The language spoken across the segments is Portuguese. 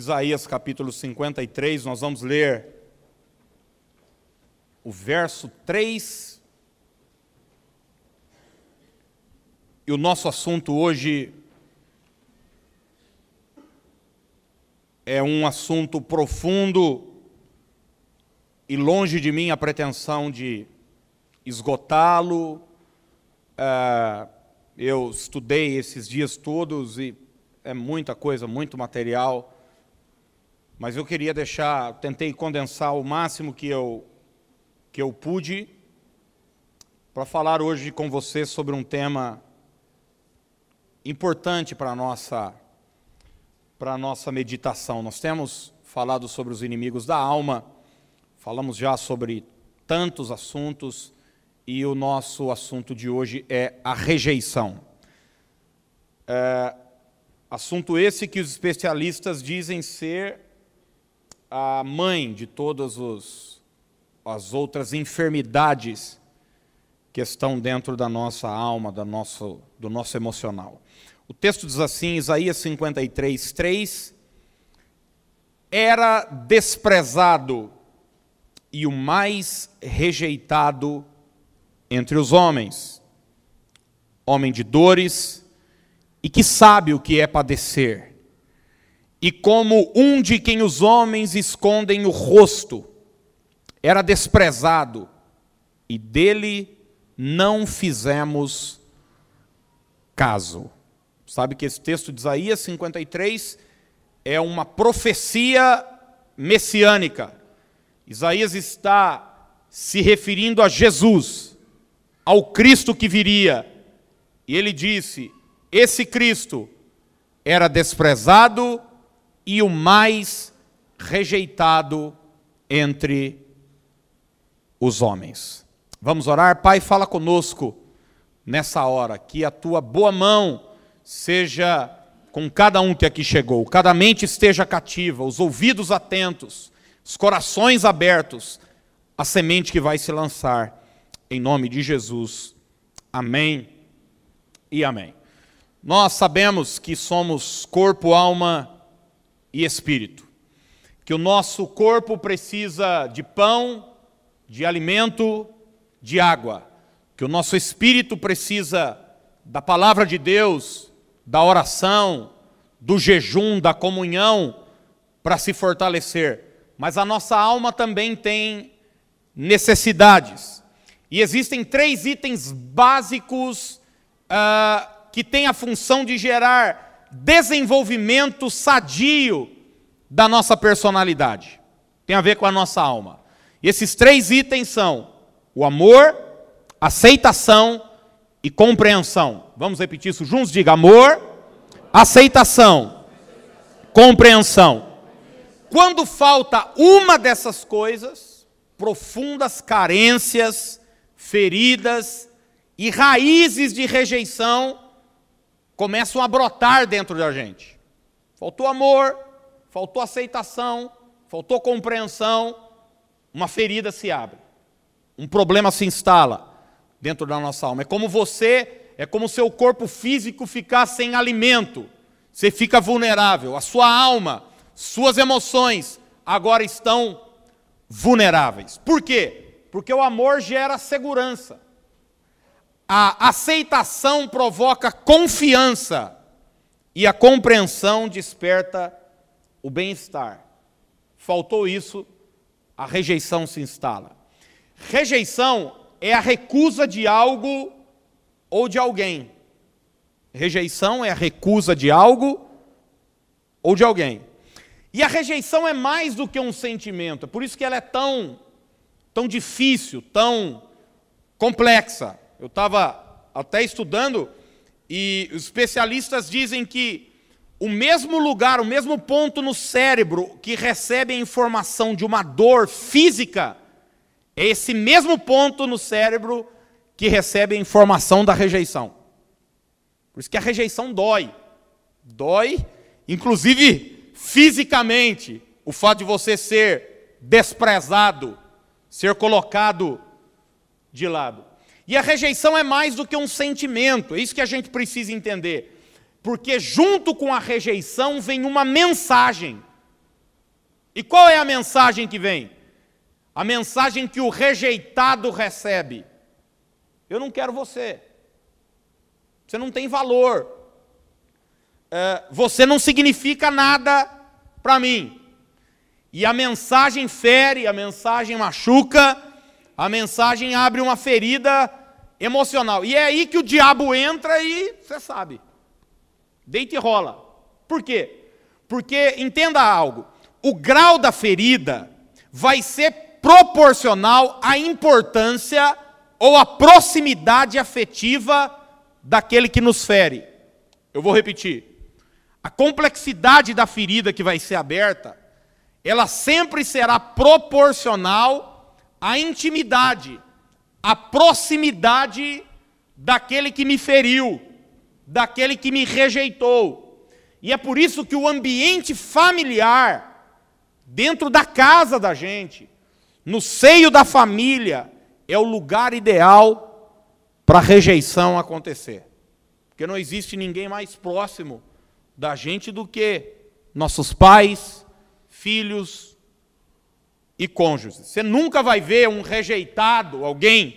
Isaías capítulo 53, nós vamos ler o verso 3. E o nosso assunto hoje é um assunto profundo e longe de mim a pretensão de esgotá-lo. É, eu estudei esses dias todos e é muita coisa, muito material mas eu queria deixar, tentei condensar o máximo que eu, que eu pude para falar hoje com você sobre um tema importante para a nossa, para nossa meditação. Nós temos falado sobre os inimigos da alma, falamos já sobre tantos assuntos e o nosso assunto de hoje é a rejeição. É, assunto esse que os especialistas dizem ser a mãe de todas as outras enfermidades que estão dentro da nossa alma, do nosso, do nosso emocional. O texto diz assim, Isaías 53, 3: Era desprezado e o mais rejeitado entre os homens, homem de dores e que sabe o que é padecer e como um de quem os homens escondem o rosto, era desprezado, e dele não fizemos caso. Sabe que esse texto de Isaías 53 é uma profecia messiânica. Isaías está se referindo a Jesus, ao Cristo que viria. E ele disse: Esse Cristo era desprezado e o mais rejeitado entre os homens. Vamos orar? Pai, fala conosco nessa hora, que a tua boa mão seja com cada um que aqui chegou, cada mente esteja cativa, os ouvidos atentos, os corações abertos, a semente que vai se lançar, em nome de Jesus. Amém e amém. Nós sabemos que somos corpo, alma e espírito. Que o nosso corpo precisa de pão, de alimento, de água. Que o nosso espírito precisa da palavra de Deus, da oração, do jejum, da comunhão, para se fortalecer. Mas a nossa alma também tem necessidades. E existem três itens básicos uh, que têm a função de gerar desenvolvimento sadio da nossa personalidade. Tem a ver com a nossa alma. E esses três itens são o amor, aceitação e compreensão. Vamos repetir isso juntos? Diga amor, aceitação, compreensão. Quando falta uma dessas coisas, profundas carências, feridas e raízes de rejeição começam a brotar dentro da gente. Faltou amor, faltou aceitação, faltou compreensão, uma ferida se abre. Um problema se instala dentro da nossa alma. É como você, é como seu corpo físico ficar sem alimento. Você fica vulnerável. A sua alma, suas emoções agora estão vulneráveis. Por quê? Porque o amor gera segurança. A aceitação provoca confiança e a compreensão desperta o bem-estar. Faltou isso, a rejeição se instala. Rejeição é a recusa de algo ou de alguém. Rejeição é a recusa de algo ou de alguém. E a rejeição é mais do que um sentimento, é por isso que ela é tão, tão difícil, tão complexa eu estava até estudando, e os especialistas dizem que o mesmo lugar, o mesmo ponto no cérebro que recebe a informação de uma dor física, é esse mesmo ponto no cérebro que recebe a informação da rejeição. Por isso que a rejeição dói. Dói, inclusive fisicamente, o fato de você ser desprezado, ser colocado de lado. E a rejeição é mais do que um sentimento, é isso que a gente precisa entender. Porque junto com a rejeição vem uma mensagem. E qual é a mensagem que vem? A mensagem que o rejeitado recebe. Eu não quero você. Você não tem valor. É, você não significa nada para mim. E a mensagem fere, a mensagem machuca a mensagem abre uma ferida emocional. E é aí que o diabo entra e você sabe. Deita e rola. Por quê? Porque, entenda algo: o grau da ferida vai ser proporcional à importância ou à proximidade afetiva daquele que nos fere. Eu vou repetir. A complexidade da ferida que vai ser aberta, ela sempre será proporcional a intimidade, a proximidade daquele que me feriu, daquele que me rejeitou. E é por isso que o ambiente familiar, dentro da casa da gente, no seio da família, é o lugar ideal para a rejeição acontecer. Porque não existe ninguém mais próximo da gente do que nossos pais, filhos, e cônjuges. Você nunca vai ver um rejeitado, alguém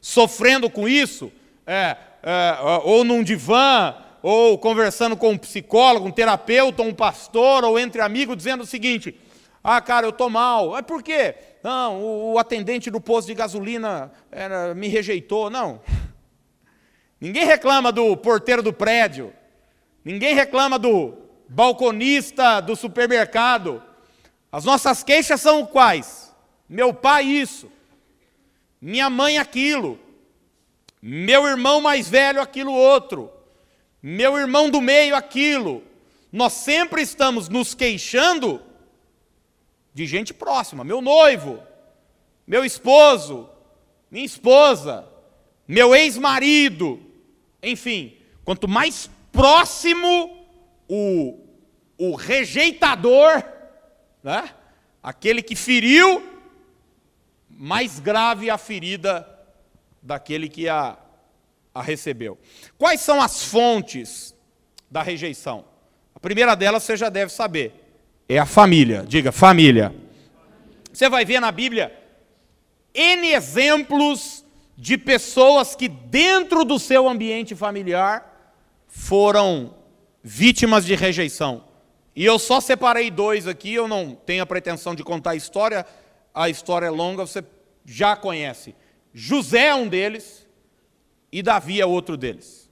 sofrendo com isso, é, é, ou num divã, ou conversando com um psicólogo, um terapeuta, um pastor, ou entre amigos, dizendo o seguinte: ah, cara, eu estou mal. É por quê? Não, o, o atendente do posto de gasolina era, me rejeitou. Não. Ninguém reclama do porteiro do prédio. Ninguém reclama do balconista do supermercado. As nossas queixas são quais? Meu pai, isso. Minha mãe, aquilo. Meu irmão mais velho, aquilo outro. Meu irmão do meio, aquilo. Nós sempre estamos nos queixando de gente próxima. Meu noivo, meu esposo, minha esposa, meu ex-marido. Enfim, quanto mais próximo o, o rejeitador né? Aquele que feriu, mais grave a ferida daquele que a, a recebeu. Quais são as fontes da rejeição? A primeira delas você já deve saber: é a família. Diga, família. Você vai ver na Bíblia N exemplos de pessoas que, dentro do seu ambiente familiar, foram vítimas de rejeição. E eu só separei dois aqui, eu não tenho a pretensão de contar a história, a história é longa, você já conhece. José é um deles e Davi é outro deles.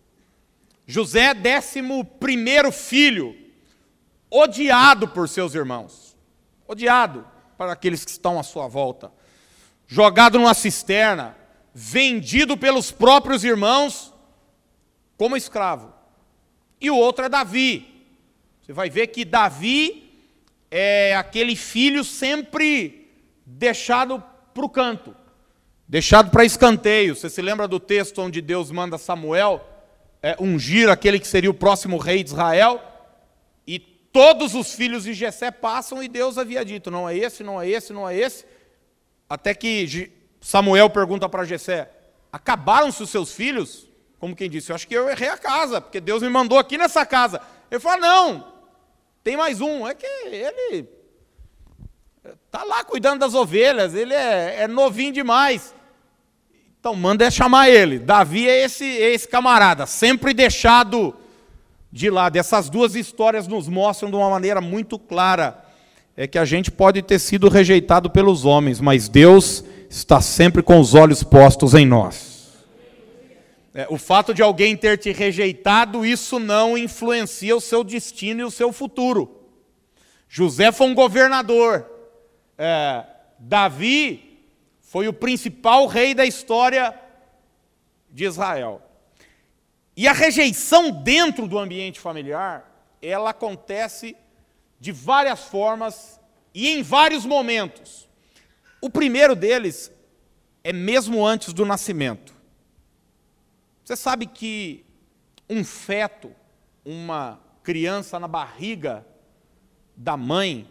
José é décimo primeiro filho, odiado por seus irmãos, odiado para aqueles que estão à sua volta, jogado numa cisterna, vendido pelos próprios irmãos como escravo. E o outro é Davi, você vai ver que Davi é aquele filho sempre deixado para o canto, deixado para escanteio. Você se lembra do texto onde Deus manda Samuel é, ungir aquele que seria o próximo rei de Israel? E todos os filhos de Jessé passam e Deus havia dito: não é esse, não é esse, não é esse. Até que Samuel pergunta para Jessé: acabaram-se os seus filhos? Como quem disse, eu acho que eu errei a casa, porque Deus me mandou aqui nessa casa. Ele fala: não, tem mais um, é que ele está lá cuidando das ovelhas, ele é, é, novinho demais. Então manda é chamar ele. Davi é esse, é esse camarada, sempre deixado de lado. Essas duas histórias nos mostram de uma maneira muito clara é que a gente pode ter sido rejeitado pelos homens, mas Deus está sempre com os olhos postos em nós. É, o fato de alguém ter te rejeitado, isso não influencia o seu destino e o seu futuro. José foi um governador. É, Davi foi o principal rei da história de Israel. E a rejeição dentro do ambiente familiar, ela acontece de várias formas e em vários momentos. O primeiro deles é mesmo antes do nascimento. Você sabe que um feto, uma criança na barriga da mãe,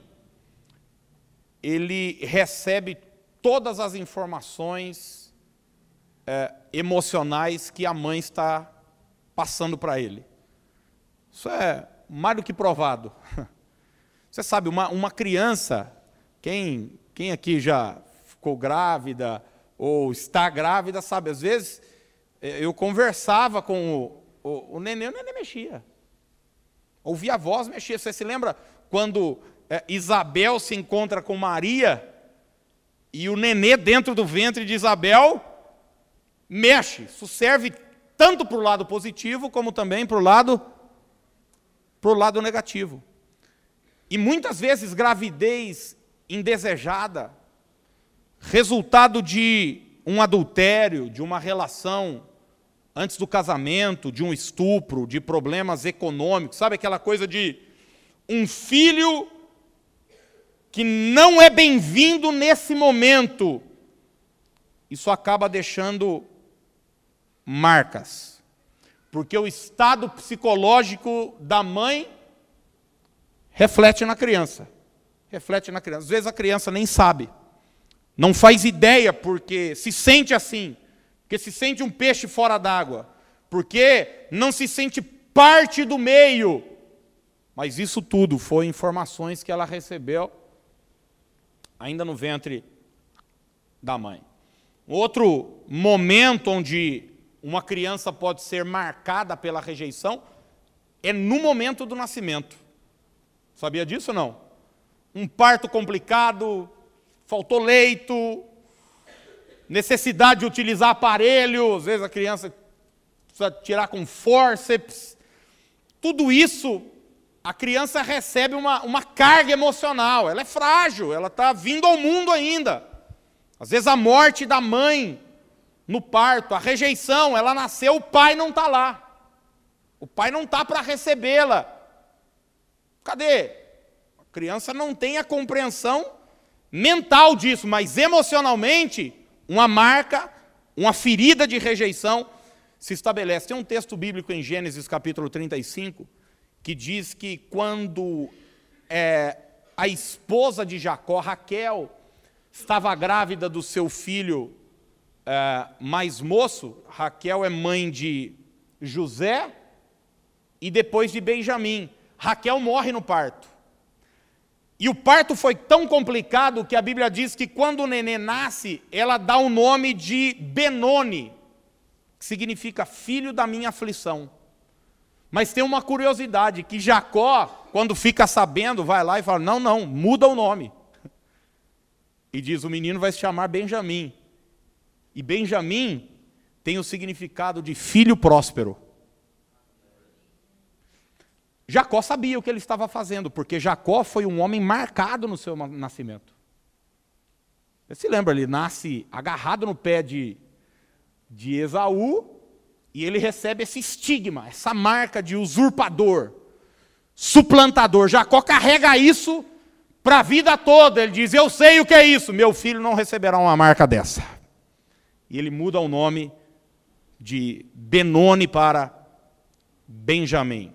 ele recebe todas as informações é, emocionais que a mãe está passando para ele. Isso é mais do que provado. Você sabe, uma, uma criança, quem, quem aqui já ficou grávida ou está grávida, sabe, às vezes eh, eu conversava com o, o, o neném, o neném mexia. Ouvia a voz mexia. Você se lembra quando é, Isabel se encontra com Maria e o nenê dentro do ventre de Isabel mexe? Isso serve tanto para o lado positivo como também para o lado, pro lado negativo. E muitas vezes gravidez indesejada, resultado de um adultério, de uma relação antes do casamento, de um estupro, de problemas econômicos, sabe aquela coisa de um filho que não é bem-vindo nesse momento. Isso acaba deixando marcas, porque o estado psicológico da mãe reflete na criança. Reflete na criança. Às vezes a criança nem sabe, não faz ideia porque se sente assim que se sente um peixe fora d'água, porque não se sente parte do meio. Mas isso tudo foi informações que ela recebeu ainda no ventre da mãe. Outro momento onde uma criança pode ser marcada pela rejeição é no momento do nascimento. Sabia disso ou não? Um parto complicado, faltou leito, necessidade de utilizar aparelho, às vezes a criança precisa tirar com forceps. Tudo isso, a criança recebe uma, uma carga emocional, ela é frágil, ela está vindo ao mundo ainda. Às vezes a morte da mãe no parto, a rejeição, ela nasceu, o pai não está lá. O pai não está para recebê-la. Cadê? A criança não tem a compreensão mental disso, mas emocionalmente uma marca, uma ferida de rejeição se estabelece. Tem um texto bíblico em Gênesis capítulo 35 que diz que quando é, a esposa de Jacó, Raquel, estava grávida do seu filho é, mais moço, Raquel é mãe de José e depois de Benjamim. Raquel morre no parto. E o parto foi tão complicado que a Bíblia diz que quando o nenê nasce, ela dá o nome de Benoni, que significa filho da minha aflição. Mas tem uma curiosidade, que Jacó, quando fica sabendo, vai lá e fala, não, não, muda o nome. E diz, o menino vai se chamar Benjamim. E Benjamim tem o significado de filho próspero. Jacó sabia o que ele estava fazendo, porque Jacó foi um homem marcado no seu nascimento. Você se lembra, ele nasce agarrado no pé de, de Esaú e ele recebe esse estigma, essa marca de usurpador, suplantador. Jacó carrega isso para a vida toda. Ele diz: Eu sei o que é isso, meu filho não receberá uma marca dessa. E ele muda o nome de Benoni para Benjamim.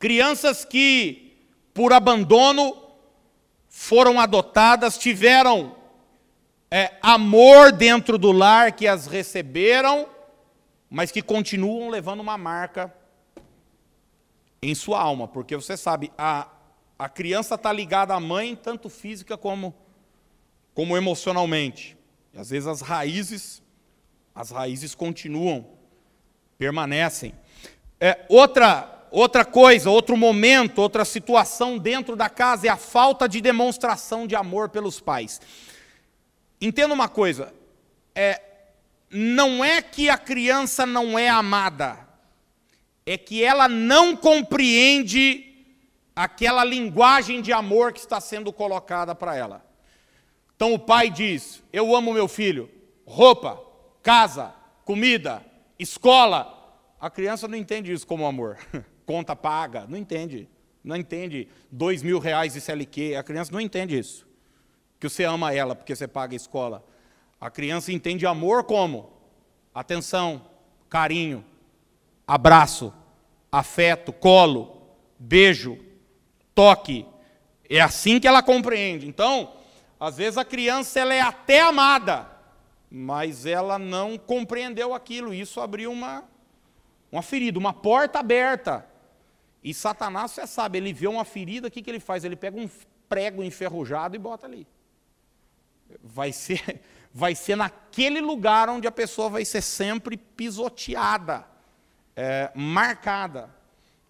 Crianças que, por abandono, foram adotadas, tiveram é, amor dentro do lar que as receberam, mas que continuam levando uma marca em sua alma, porque você sabe, a, a criança está ligada à mãe, tanto física como, como emocionalmente. E às vezes as raízes, as raízes continuam, permanecem. É, outra outra coisa, outro momento, outra situação dentro da casa é a falta de demonstração de amor pelos pais. Entenda uma coisa, é, não é que a criança não é amada, é que ela não compreende aquela linguagem de amor que está sendo colocada para ela. Então o pai diz: Eu amo meu filho, roupa, casa, comida, escola. A criança não entende isso como amor. conta paga, não entende. Não entende dois mil reais de CLQ, a criança não entende isso. Que você ama ela porque você paga a escola. A criança entende amor como atenção, carinho, abraço, afeto, colo, beijo, toque. É assim que ela compreende. Então, às vezes a criança ela é até amada, mas ela não compreendeu aquilo. Isso abriu uma, uma ferida, uma porta aberta e Satanás, você sabe, ele vê uma ferida, o que, que ele faz? Ele pega um prego enferrujado e bota ali. Vai ser, vai ser naquele lugar onde a pessoa vai ser sempre pisoteada, é, marcada.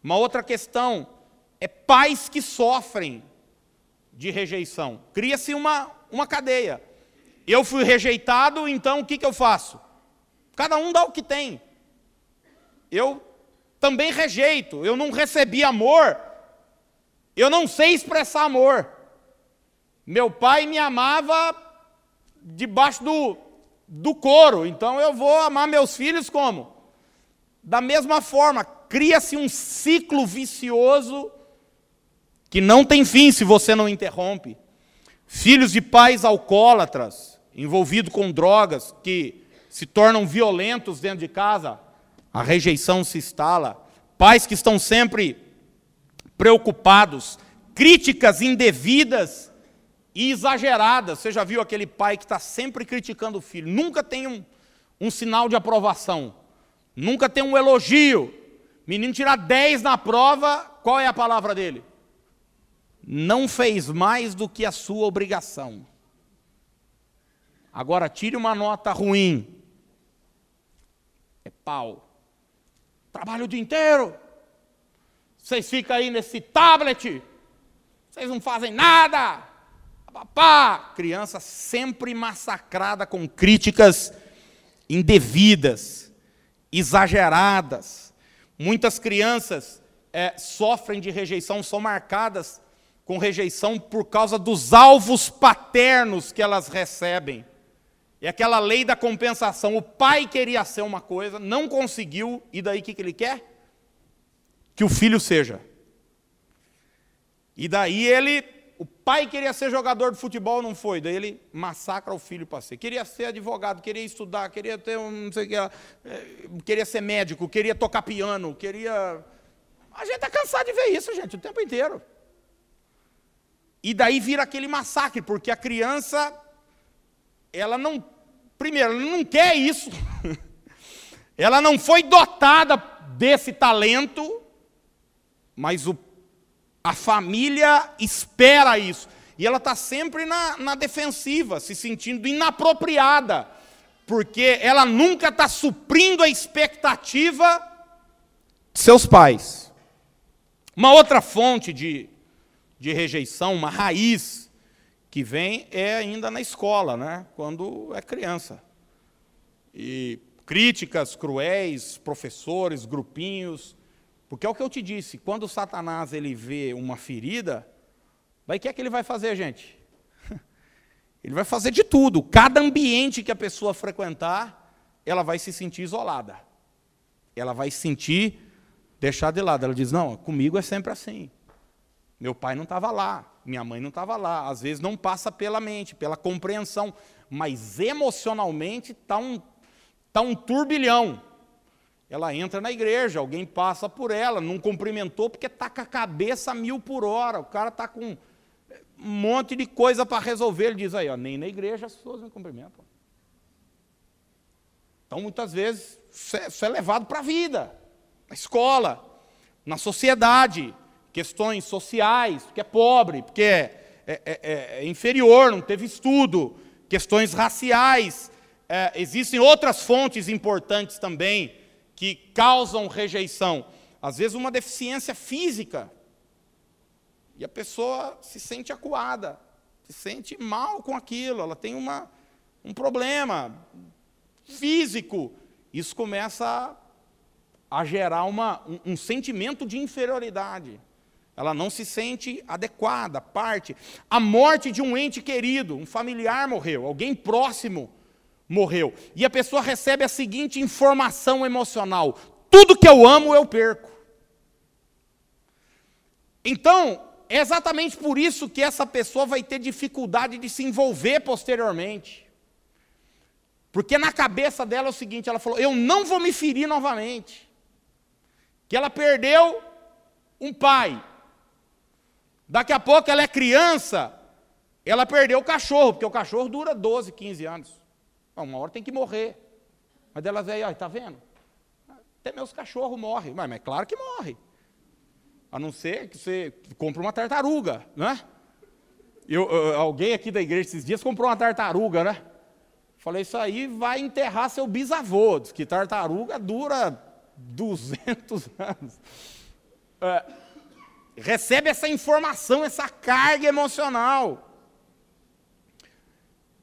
Uma outra questão é pais que sofrem de rejeição. Cria-se uma, uma cadeia. Eu fui rejeitado, então o que, que eu faço? Cada um dá o que tem. Eu também rejeito. Eu não recebi amor. Eu não sei expressar amor. Meu pai me amava debaixo do, do couro, então eu vou amar meus filhos como? Da mesma forma, cria-se um ciclo vicioso que não tem fim se você não interrompe. Filhos de pais alcoólatras, envolvidos com drogas, que se tornam violentos dentro de casa, a rejeição se instala, pais que estão sempre preocupados, críticas indevidas e exageradas. Você já viu aquele pai que está sempre criticando o filho, nunca tem um, um sinal de aprovação, nunca tem um elogio. Menino tirar 10 na prova, qual é a palavra dele? Não fez mais do que a sua obrigação. Agora tire uma nota ruim. É pau. Trabalho o dia inteiro. Vocês ficam aí nesse tablet. Vocês não fazem nada. Papá, criança sempre massacrada com críticas indevidas, exageradas. Muitas crianças é, sofrem de rejeição, são marcadas com rejeição por causa dos alvos paternos que elas recebem. É aquela lei da compensação. O pai queria ser uma coisa, não conseguiu, e daí o que, que ele quer? Que o filho seja. E daí ele. O pai queria ser jogador de futebol, não foi. Daí ele massacra o filho para ser. Queria ser advogado, queria estudar, queria ter um, não sei o que. É, queria ser médico, queria tocar piano, queria. A gente está cansado de ver isso, gente, o tempo inteiro. E daí vira aquele massacre, porque a criança ela não, primeiro, ela não quer isso. ela não foi dotada desse talento, mas o, a família espera isso. E ela está sempre na, na defensiva, se sentindo inapropriada, porque ela nunca está suprindo a expectativa de seus pais. Uma outra fonte de, de rejeição, uma raiz que vem é ainda na escola, né? quando é criança. E críticas cruéis, professores, grupinhos, porque é o que eu te disse, quando o Satanás ele vê uma ferida, o que é que ele vai fazer, gente? Ele vai fazer de tudo. Cada ambiente que a pessoa frequentar, ela vai se sentir isolada. Ela vai se sentir deixada de lado. Ela diz: Não, comigo é sempre assim. Meu pai não estava lá. Minha mãe não estava lá. Às vezes não passa pela mente, pela compreensão, mas emocionalmente está um, tá um turbilhão. Ela entra na igreja, alguém passa por ela, não cumprimentou porque está com a cabeça mil por hora. O cara está com um monte de coisa para resolver. Ele diz aí, ó, nem na igreja as pessoas me cumprimentam. Então, muitas vezes, isso é, isso é levado para a vida, na escola, na sociedade, questões sociais, porque é pobre, porque é, é, é, é, é inferior, não teve estudo, questões raciais. É, existem outras fontes importantes também que causam rejeição. Às vezes, uma deficiência física. E a pessoa se sente acuada, se sente mal com aquilo, ela tem uma, um problema físico. Isso começa a, a gerar uma, um, um sentimento de inferioridade ela não se sente adequada, parte. A morte de um ente querido, um familiar morreu, alguém próximo morreu. E a pessoa recebe a seguinte informação emocional: tudo que eu amo eu perco. Então, é exatamente por isso que essa pessoa vai ter dificuldade de se envolver posteriormente. Porque na cabeça dela é o seguinte: ela falou, eu não vou me ferir novamente. Que ela perdeu um pai, Daqui a pouco ela é criança, ela perdeu o cachorro, porque o cachorro dura 12, 15 anos. Uma hora tem que morrer. Mas ela veio, aí, está vendo? Até meus cachorros morrem. Mas, mas é claro que morre. A não ser que você compre uma tartaruga, né? Eu, eu, alguém aqui da igreja esses dias comprou uma tartaruga, né? Falei, isso aí vai enterrar seu bisavô. Diz que tartaruga dura 200 anos. É, recebe essa informação, essa carga emocional.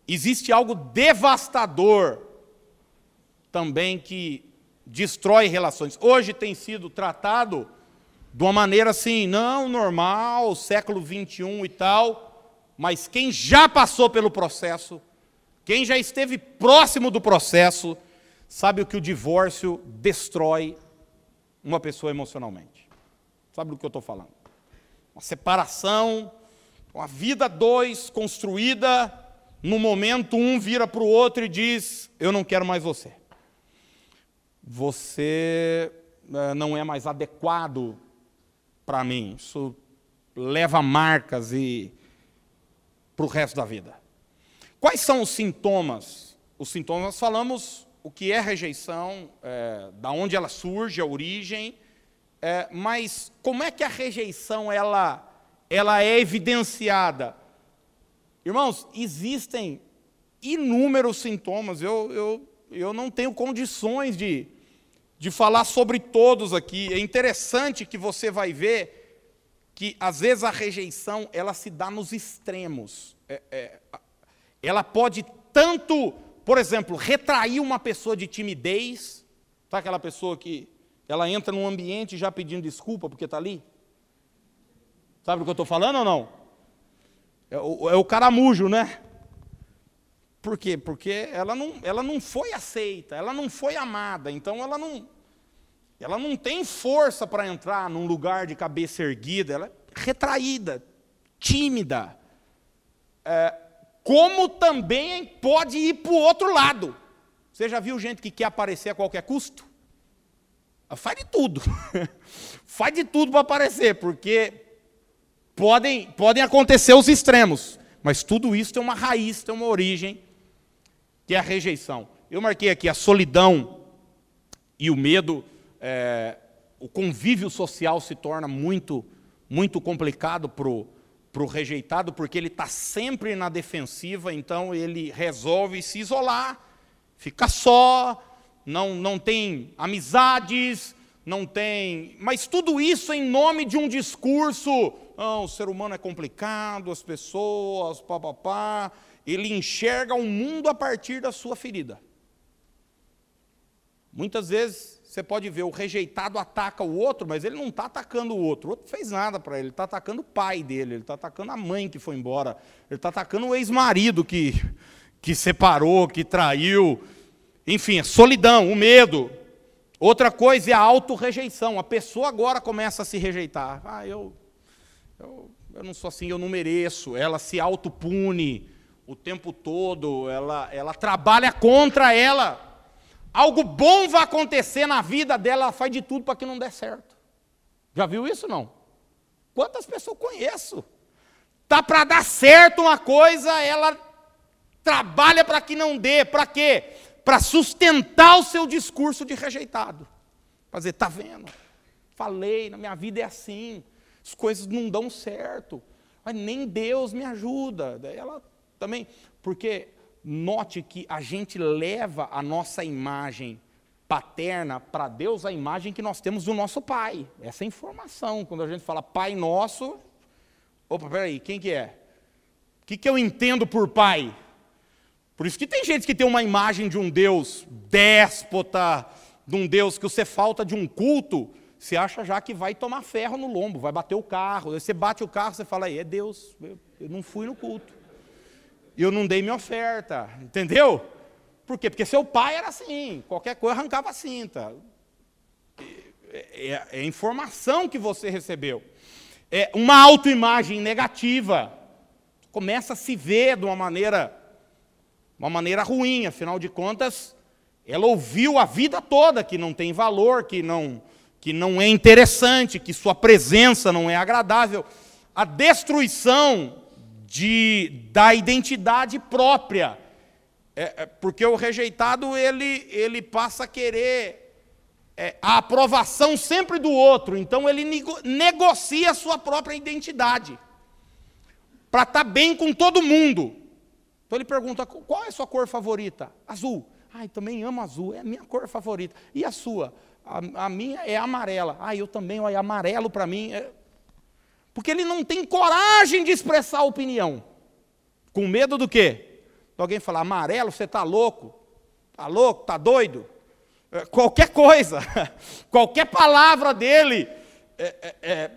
Existe algo devastador também que destrói relações. Hoje tem sido tratado de uma maneira assim, não normal, século 21 e tal, mas quem já passou pelo processo, quem já esteve próximo do processo, sabe o que o divórcio destrói uma pessoa emocionalmente. Sabe do que eu estou falando? uma separação, uma vida dois construída, no momento um vira para o outro e diz: Eu não quero mais você. Você eh, não é mais adequado para mim. Isso leva marcas e para o resto da vida. Quais são os sintomas? Os sintomas nós falamos o que é rejeição, é, da onde ela surge, a origem é, mas como é que a rejeição ela, ela é evidenciada? Irmãos, existem inúmeros sintomas, eu, eu, eu não tenho condições de, de falar sobre todos aqui. É interessante que você vai ver que às vezes a rejeição ela se dá nos extremos. É, é, ela pode tanto, por exemplo, retrair uma pessoa de timidez, tá aquela pessoa que ela entra num ambiente já pedindo desculpa porque está ali. Sabe o que eu estou falando ou não? É o, é o caramujo, né? Por quê? Porque ela não, ela não foi aceita, ela não foi amada, então ela não, ela não tem força para entrar num lugar de cabeça erguida, ela é retraída, tímida. É, como também pode ir para o outro lado. Você já viu gente que quer aparecer a qualquer custo? faz de tudo. faz de tudo para aparecer, porque podem, podem acontecer os extremos. Mas tudo isso tem uma raiz, tem uma origem, que é a rejeição. Eu marquei aqui a solidão e o medo. É, o convívio social se torna muito, muito complicado para o rejeitado, porque ele está sempre na defensiva, então ele resolve se isolar, ficar só, não, não tem amizades, não tem. Mas tudo isso em nome de um discurso. Oh, o ser humano é complicado, as pessoas, papapá. Ele enxerga o um mundo a partir da sua ferida. Muitas vezes você pode ver o rejeitado ataca o outro, mas ele não está atacando o outro. O outro fez nada para ele, ele está atacando o pai dele, ele está atacando a mãe que foi embora, ele está atacando o ex-marido que, que separou, que traiu. Enfim, a solidão, o medo. Outra coisa é a autorrejeição. A pessoa agora começa a se rejeitar. Ah, eu, eu, eu não sou assim, eu não mereço. Ela se autopune o tempo todo, ela, ela trabalha contra ela. Algo bom vai acontecer na vida dela, ela faz de tudo para que não dê certo. Já viu isso não? Quantas pessoas conheço? Tá para dar certo uma coisa, ela trabalha para que não dê. Para quê? para sustentar o seu discurso de rejeitado. Para dizer, está vendo? Falei, na minha vida é assim, as coisas não dão certo, mas nem Deus me ajuda. ela também, porque note que a gente leva a nossa imagem paterna para Deus, a imagem que nós temos do nosso pai. Essa é informação, quando a gente fala pai nosso, opa, peraí, quem que é? O que, que eu entendo por pai? Por isso que tem gente que tem uma imagem de um Deus déspota, de um Deus que você falta de um culto, você acha já que vai tomar ferro no lombo, vai bater o carro. você bate o carro, você fala, é Deus, eu, eu não fui no culto. Eu não dei minha oferta, entendeu? Por quê? Porque seu pai era assim, qualquer coisa arrancava a cinta. É, é, é informação que você recebeu. É uma autoimagem negativa. Começa a se ver de uma maneira uma maneira ruim, afinal de contas, ela ouviu a vida toda que não tem valor, que não, que não é interessante, que sua presença não é agradável. A destruição de, da identidade própria. É, é, porque o rejeitado ele, ele passa a querer é, a aprovação sempre do outro, então ele nego, negocia a sua própria identidade para estar tá bem com todo mundo. Então ele pergunta: qual é a sua cor favorita? Azul. Ai, também amo azul, é a minha cor favorita. E a sua? A, a minha é amarela. Ah, eu também, olha, amarelo para mim. É... Porque ele não tem coragem de expressar a opinião. Com medo do quê? De alguém falar, amarelo, você está louco? Está louco? Está doido? É, qualquer coisa, qualquer palavra dele, é, é, é,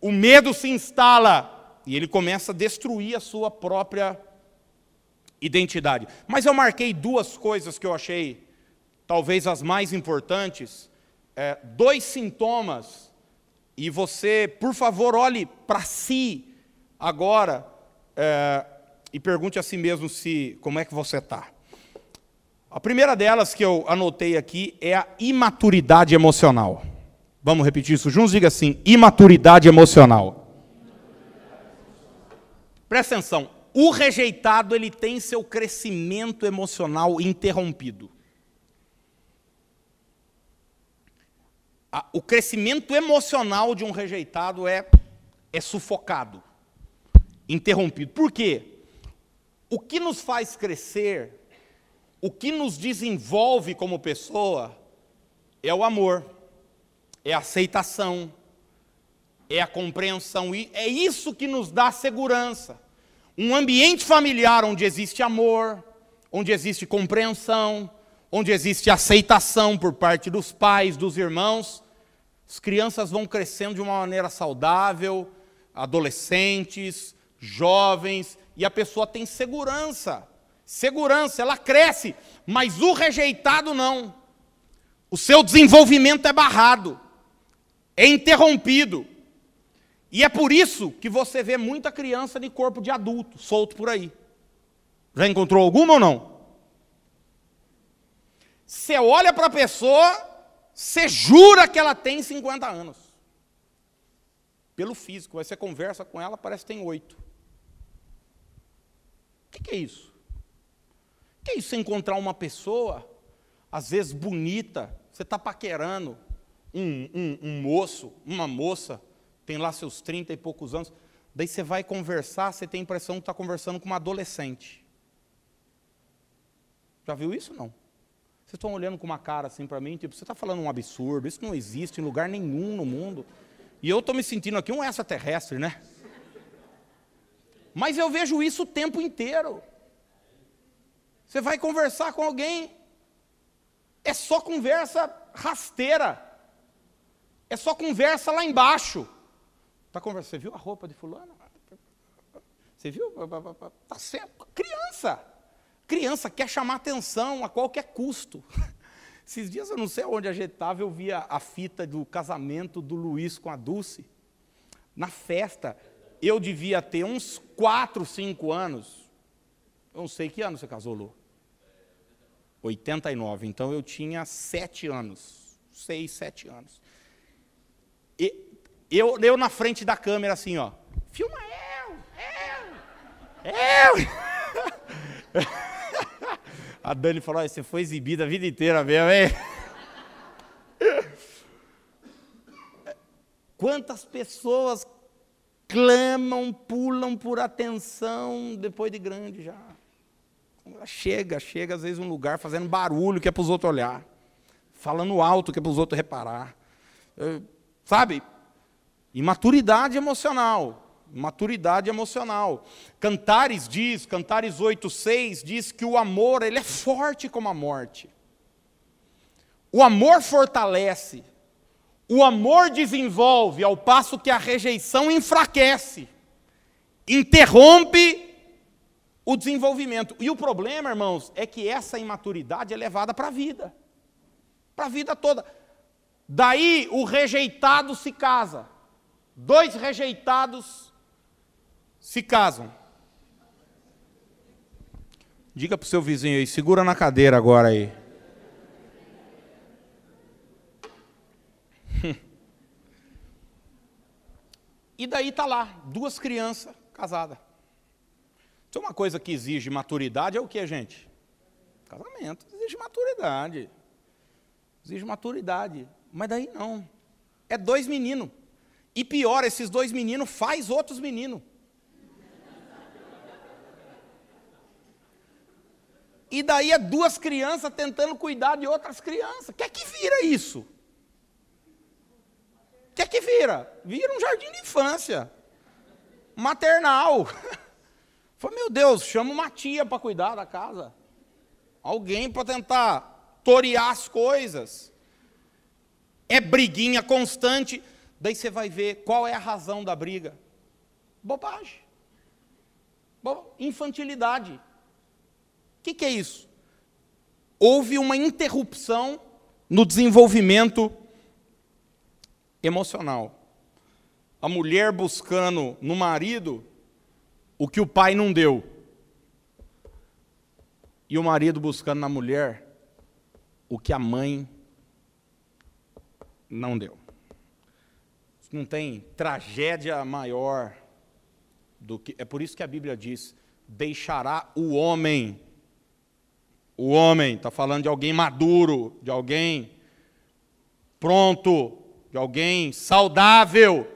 o medo se instala e ele começa a destruir a sua própria identidade. Mas eu marquei duas coisas que eu achei talvez as mais importantes, é, dois sintomas, e você, por favor, olhe para si agora é, e pergunte a si mesmo se como é que você está. A primeira delas que eu anotei aqui é a imaturidade emocional. Vamos repetir isso juntos? Diga assim: imaturidade emocional. Presta atenção, o rejeitado, ele tem seu crescimento emocional interrompido. O crescimento emocional de um rejeitado é, é sufocado, interrompido. Por quê? O que nos faz crescer, o que nos desenvolve como pessoa, é o amor, é a aceitação, é a compreensão, e é isso que nos dá segurança um ambiente familiar onde existe amor, onde existe compreensão, onde existe aceitação por parte dos pais, dos irmãos, as crianças vão crescendo de uma maneira saudável, adolescentes, jovens, e a pessoa tem segurança. Segurança, ela cresce, mas o rejeitado não. O seu desenvolvimento é barrado, é interrompido. E é por isso que você vê muita criança de corpo de adulto solto por aí. Já encontrou alguma ou não? Você olha para a pessoa, você jura que ela tem 50 anos. Pelo físico, aí você conversa com ela, parece que tem oito. O que, que é isso? O que é isso? Você encontrar uma pessoa, às vezes bonita, você está paquerando um, um, um moço, uma moça, tem lá seus 30 e poucos anos. Daí você vai conversar, você tem a impressão que está conversando com uma adolescente. Já viu isso não? Vocês estão olhando com uma cara assim para mim, tipo, você está falando um absurdo, isso não existe em lugar nenhum no mundo. E eu estou me sentindo aqui um extraterrestre, né? Mas eu vejo isso o tempo inteiro. Você vai conversar com alguém, é só conversa rasteira, é só conversa lá embaixo. Está conversando, você viu a roupa de fulano? Você viu? Está certo. Criança! Criança quer chamar atenção a qualquer custo. Esses dias eu não sei onde a gente estava, eu via a fita do casamento do Luiz com a Dulce. Na festa, eu devia ter uns 4, 5 anos. Eu não sei que ano você casou, Lu. 89. Então eu tinha 7 anos. 6, 7 anos. E eu, eu na frente da câmera, assim, ó. Filma eu! Eu! Eu! A Dani falou: você foi exibida a vida inteira mesmo, hein? Quantas pessoas clamam, pulam por atenção depois de grande já. chega, chega às vezes um lugar fazendo barulho que é para os outros olhar, falando alto que é para os outros reparar. Eu, sabe? Imaturidade emocional. Maturidade emocional. Cantares diz, Cantares 6, diz que o amor, ele é forte como a morte. O amor fortalece. O amor desenvolve ao passo que a rejeição enfraquece. Interrompe o desenvolvimento. E o problema, irmãos, é que essa imaturidade é levada para a vida. Para a vida toda. Daí o rejeitado se casa. Dois rejeitados se casam. Diga para o seu vizinho aí, segura na cadeira agora aí. E daí tá lá, duas crianças casadas. Então é uma coisa que exige maturidade, é o que, gente? Casamento exige maturidade. Exige maturidade. Mas daí não. É dois meninos. E pior, esses dois meninos faz outros meninos. E daí é duas crianças tentando cuidar de outras crianças. O que é que vira isso? O que é que vira? Vira um jardim de infância. Maternal. Falei, meu Deus, chama uma tia para cuidar da casa. Alguém para tentar torear as coisas. É briguinha constante. Daí você vai ver qual é a razão da briga. Bobagem. infantilidade. O que, que é isso? Houve uma interrupção no desenvolvimento emocional. A mulher buscando no marido o que o pai não deu. E o marido buscando na mulher o que a mãe não deu. Não tem tragédia maior do que. É por isso que a Bíblia diz: deixará o homem. O homem, está falando de alguém maduro, de alguém pronto, de alguém saudável.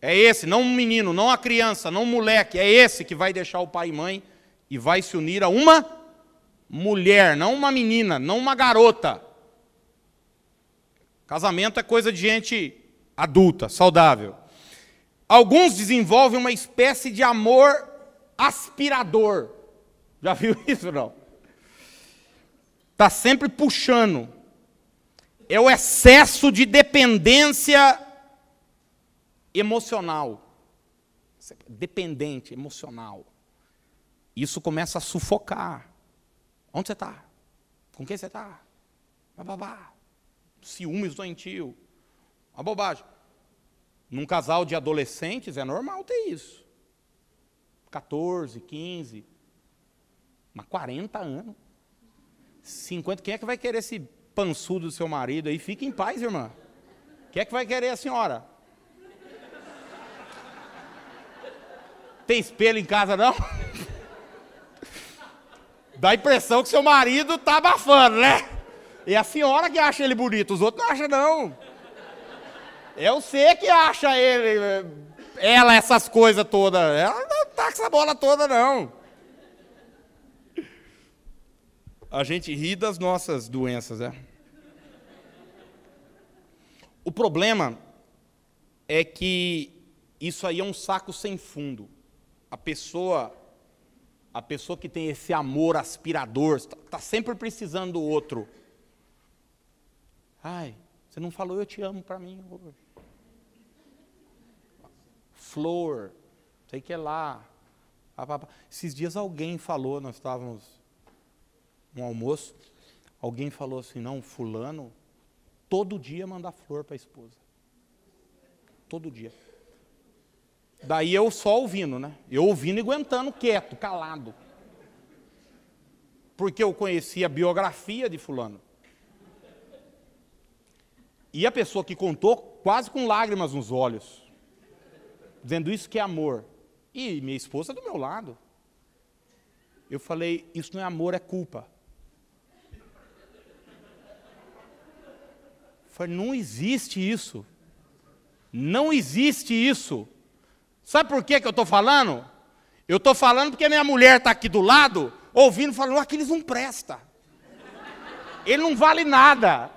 É esse, não um menino, não a criança, não um moleque, é esse que vai deixar o pai e mãe e vai se unir a uma mulher, não uma menina, não uma garota. Casamento é coisa de gente adulta, saudável. Alguns desenvolvem uma espécie de amor aspirador. Já viu isso não? Tá sempre puxando. É o excesso de dependência emocional. Dependente, emocional. Isso começa a sufocar. Onde você está? Com quem você está? Ciúmes doentio. Uma bobagem. Num casal de adolescentes é normal ter isso. 14, 15, mas 40 anos. 50, quem é que vai querer esse pançudo do seu marido aí? Fique em paz, irmã. Quem é que vai querer a senhora? Tem espelho em casa não? Dá a impressão que seu marido tá abafando, né? E é a senhora que acha ele bonito, os outros não acham não. Eu sei que acha ele, ela essas coisas todas. Ela não tá com essa bola toda, não. A gente ri das nossas doenças, né? O problema é que isso aí é um saco sem fundo. A pessoa, a pessoa que tem esse amor aspirador, está tá sempre precisando do outro. Ai, você não falou eu te amo para mim hoje. Flor, sei que é lá. Esses dias alguém falou, nós estávamos um almoço, alguém falou assim, não, fulano, todo dia manda flor para a esposa. Todo dia. Daí eu só ouvindo, né? Eu ouvindo e aguentando quieto, calado. Porque eu conhecia a biografia de fulano. E a pessoa que contou, quase com lágrimas nos olhos, dizendo isso que é amor. E minha esposa do meu lado. Eu falei: Isso não é amor, é culpa. Eu falei: Não existe isso. Não existe isso. Sabe por que, que eu estou falando? Eu estou falando porque minha mulher está aqui do lado, ouvindo, falando: aqueles não presta. Ele não vale nada.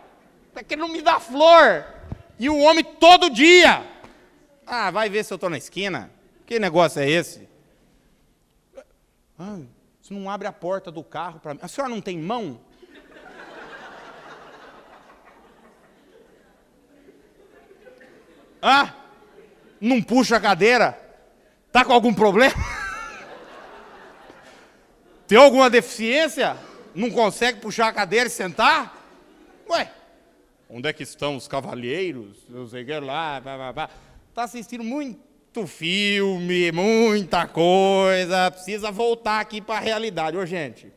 Está querendo me dar flor. E o homem todo dia. Ah, vai ver se eu estou na esquina. Que negócio é esse? Ah, você não abre a porta do carro para mim. A senhora não tem mão? Ah, não puxa a cadeira? Tá com algum problema? Tem alguma deficiência? Não consegue puxar a cadeira e sentar? Ué, onde é que estão os cavalheiros, não sei o que é lá, está assistindo muito filme, muita coisa, precisa voltar aqui para a realidade, ô gente.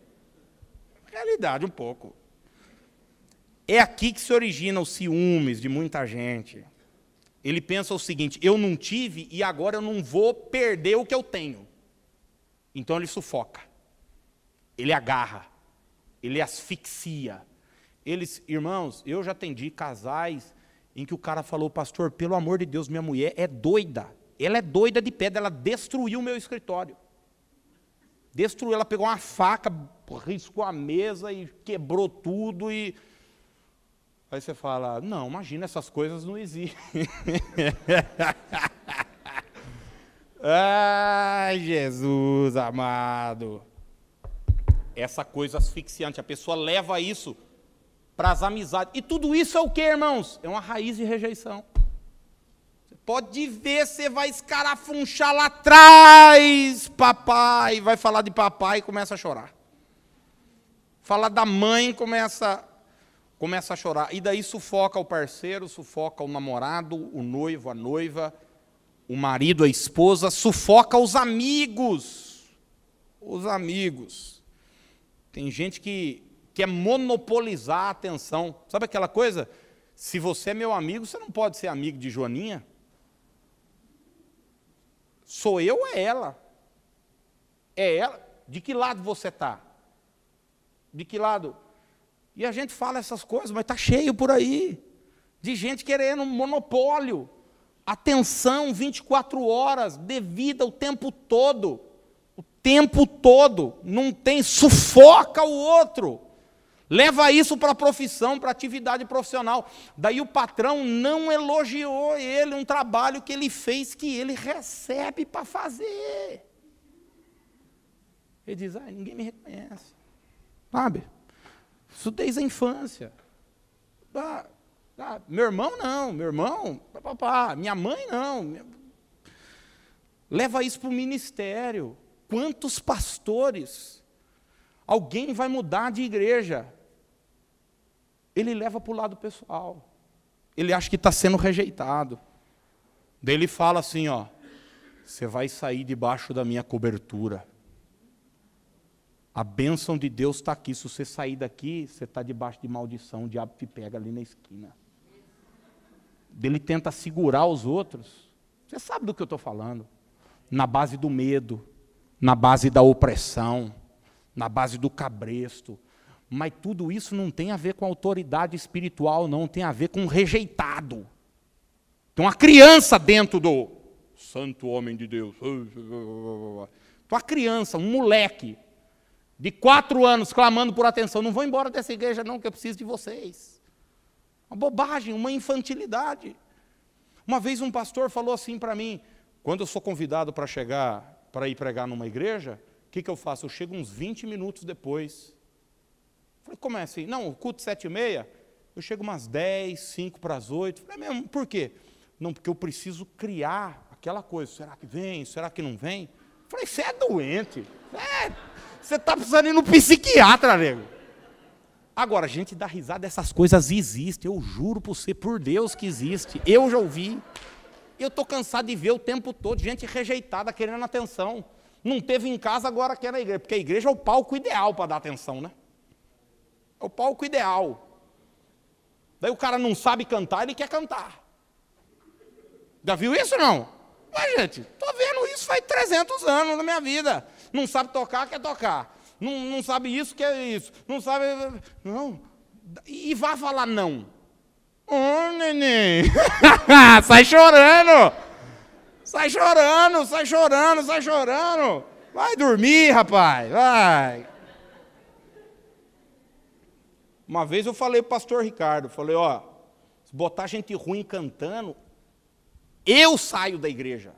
Realidade um pouco. É aqui que se originam os ciúmes de muita gente. Ele pensa o seguinte: eu não tive e agora eu não vou perder o que eu tenho. Então ele sufoca, ele agarra, ele asfixia eles, irmãos, eu já atendi casais em que o cara falou, pastor, pelo amor de Deus, minha mulher é doida. Ela é doida de pedra, ela destruiu o meu escritório. Destruiu, ela pegou uma faca, riscou a mesa e quebrou tudo e. Aí você fala, não, imagina, essas coisas não existem. Ai, Jesus amado. Essa coisa asfixiante, a pessoa leva isso para as amizades. E tudo isso é o que, irmãos? É uma raiz de rejeição. Você pode ver, você vai escarafunchar lá atrás, papai, vai falar de papai e começa a chorar. Falar da mãe começa começa a chorar. E daí sufoca o parceiro, sufoca o namorado, o noivo, a noiva, o marido, a esposa, sufoca os amigos. Os amigos. Tem gente que que é monopolizar a atenção. Sabe aquela coisa? Se você é meu amigo, você não pode ser amigo de Joaninha. Sou eu ou é ela? É ela? De que lado você está? De que lado? E a gente fala essas coisas, mas está cheio por aí de gente querendo um monopólio, atenção 24 horas, devida o tempo todo. O tempo todo, não tem, sufoca o outro. Leva isso para a profissão, para a atividade profissional. Daí o patrão não elogiou ele, um trabalho que ele fez que ele recebe para fazer. Ele diz: ah, ninguém me reconhece. Sabe? Isso desde a infância. Ah, ah, meu irmão não, meu irmão, papá, minha mãe não. Leva isso para o ministério. Quantos pastores? Alguém vai mudar de igreja, ele leva para o lado pessoal. Ele acha que está sendo rejeitado. Daí ele fala assim, ó, você vai sair debaixo da minha cobertura. A bênção de Deus está aqui. Se você sair daqui, você está debaixo de maldição. O diabo te pega ali na esquina. Ele tenta segurar os outros. Você sabe do que eu estou falando. Na base do medo, na base da opressão, na base do cabresto, mas tudo isso não tem a ver com autoridade espiritual, não, tem a ver com rejeitado. Tem uma criança dentro do santo homem de Deus. Tem uma criança, um moleque, de quatro anos, clamando por atenção. Não vou embora dessa igreja, não, que eu preciso de vocês. Uma bobagem, uma infantilidade. Uma vez um pastor falou assim para mim: quando eu sou convidado para chegar, para ir pregar numa igreja, o que, que eu faço? Eu chego uns 20 minutos depois Falei, como é assim? Não, o culto sete e meia, eu chego umas dez, cinco para as oito. Falei, é mesmo, por quê? Não, porque eu preciso criar aquela coisa. Será que vem? Será que não vem? Falei, você é doente. É, você está precisando ir no psiquiatra, nego. Agora, a gente dá risada, essas coisas existem. Eu juro por você, por Deus que existe. Eu já ouvi. Eu estou cansado de ver o tempo todo gente rejeitada, querendo atenção. Não teve em casa, agora quer na igreja. Porque a igreja é o palco ideal para dar atenção, né? É o palco ideal. Daí o cara não sabe cantar, ele quer cantar. Já viu isso não? Mas, gente, tô vendo isso faz 300 anos na minha vida. Não sabe tocar, quer tocar. Não, não sabe isso, quer isso. Não sabe. Não. E vá falar não. Ô, oh, neném. sai chorando. Sai chorando, sai chorando, sai chorando. Vai dormir, rapaz. Vai. Uma vez eu falei para o pastor Ricardo, falei, ó, se botar gente ruim cantando, eu saio da igreja.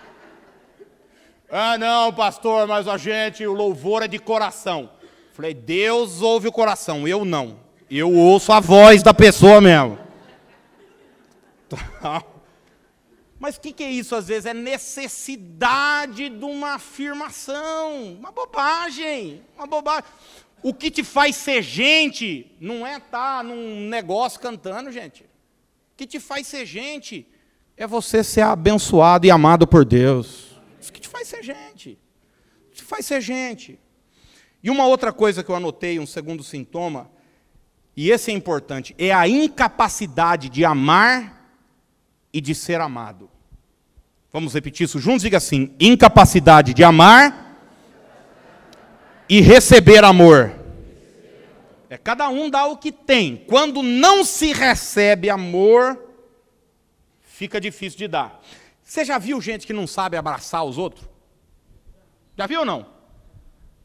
ah, não, pastor, mas a gente, o louvor é de coração. Falei, Deus ouve o coração, eu não. Eu ouço a voz da pessoa mesmo. Tá. mas o que, que é isso às vezes? É necessidade de uma afirmação, uma bobagem, uma bobagem. O que te faz ser gente não é estar tá num negócio cantando, gente. O que te faz ser gente é você ser abençoado e amado por Deus. Isso que te faz ser gente. Te faz ser gente. E uma outra coisa que eu anotei, um segundo sintoma, e esse é importante, é a incapacidade de amar e de ser amado. Vamos repetir isso juntos? Diga assim: incapacidade de amar e receber amor. É cada um dá o que tem. Quando não se recebe amor, fica difícil de dar. Você já viu gente que não sabe abraçar os outros? Já viu ou não?